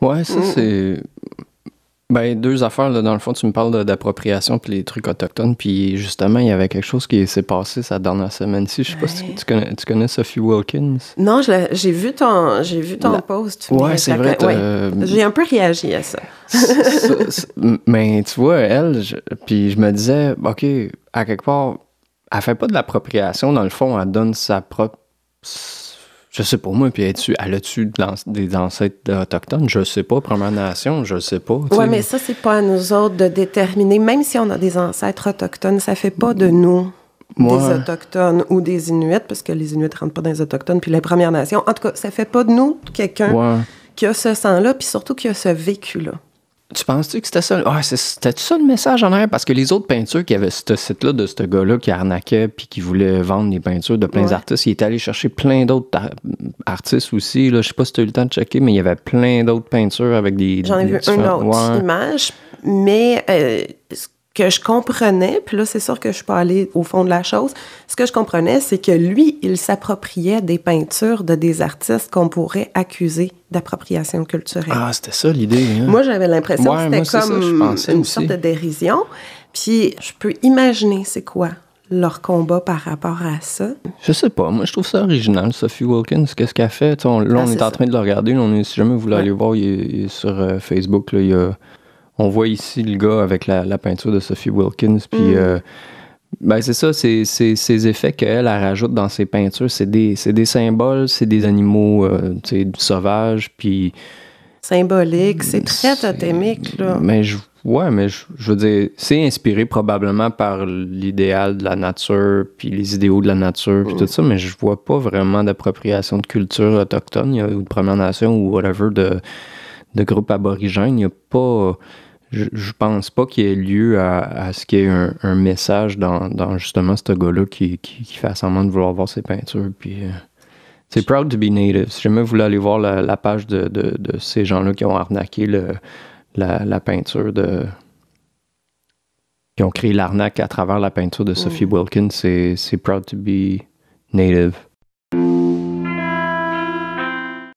Ouais, ça, mm. c'est. Ben, deux affaires, là, dans le fond, tu me parles d'appropriation puis les trucs autochtones, puis justement, il y avait quelque chose qui s'est passé cette dernière semaine-ci. Je sais pas si tu, connais, tu connais Sophie Wilkins. Non, j'ai vu ton, j'ai vu ton post. Ouais, c'est vrai. J'ai un peu réagi à ça. mais tu vois, elle, puis je me disais, OK, à quelque part, elle fait pas de l'appropriation, dans le fond, elle donne sa propre je sais pas, moi, puis elle a-tu des ancêtres autochtones? Je sais pas, Première Nation, je sais pas. Oui, mais ça, c'est pas à nous autres de déterminer. Même si on a des ancêtres autochtones, ça fait pas de nous des Autochtones ou des Inuits, parce que les Inuits ne rentrent pas dans les Autochtones, puis les Premières Nations. En tout cas, ça fait pas de nous quelqu'un qui a ce sang-là, puis surtout qui a ce vécu-là. Tu penses-tu que c'était ça? Ah, c'était le message en arrière? Parce que les autres peintures qui avaient ce site-là de ce gars-là qui arnaquait puis qui voulait vendre des peintures de plein d'artistes, il était allé chercher plein d'autres artistes aussi. Là. Je sais pas si tu as eu le temps de checker, mais il y avait plein d'autres peintures avec des. J'en ai vu une autre image, mais euh, que je comprenais, puis là, c'est sûr que je suis pas allée au fond de la chose, ce que je comprenais, c'est que lui, il s'appropriait des peintures de des artistes qu'on pourrait accuser d'appropriation culturelle. Ah, c'était ça l'idée. Hein. Moi, j'avais l'impression que c'était comme une sorte de dérision. Puis, je peux imaginer c'est quoi leur combat par rapport à ça. Je sais pas. Moi, je trouve ça original, Sophie Wilkins. Qu'est-ce qu'elle fait? là, ah, on est, en train de le regarder. on est, si jamais vous voulez aller voir, sur euh, Facebook. il y a on voit ici le gars avec la, peinture de Sophie Wilkins, puis. Mm. Euh, ben c'est ça, c'est ces effets qu'elle rajoute dans ses peintures. C'est des, symboles, c'est des animaux euh, sauvages, puis. Symbolique, c'est mm, très totémique, Mais je, ouais, mais je, dire, c'est inspiré probablement par l'idéal de la nature, puis les idéaux de la nature, puis mm. tout ça, mais je vois pas vraiment d'appropriation de culture autochtone ou de Première Nation ou whatever de de groupes aborigènes, il n'y a pas je pense pas qu'il y ait lieu à, ce qu'il y ait un, message dans, justement ce gars-là qui, qui, qui, fait semblant de vouloir voir ses peintures. Puis, euh, c'est Proud to be Native. Si jamais vous voulez aller voir la, page de, ces gens-là qui ont arnaqué la, peinture de. qui ont créé l'arnaque à travers la peinture de Sophie mmh. Wilkins, c'est Proud to be Native.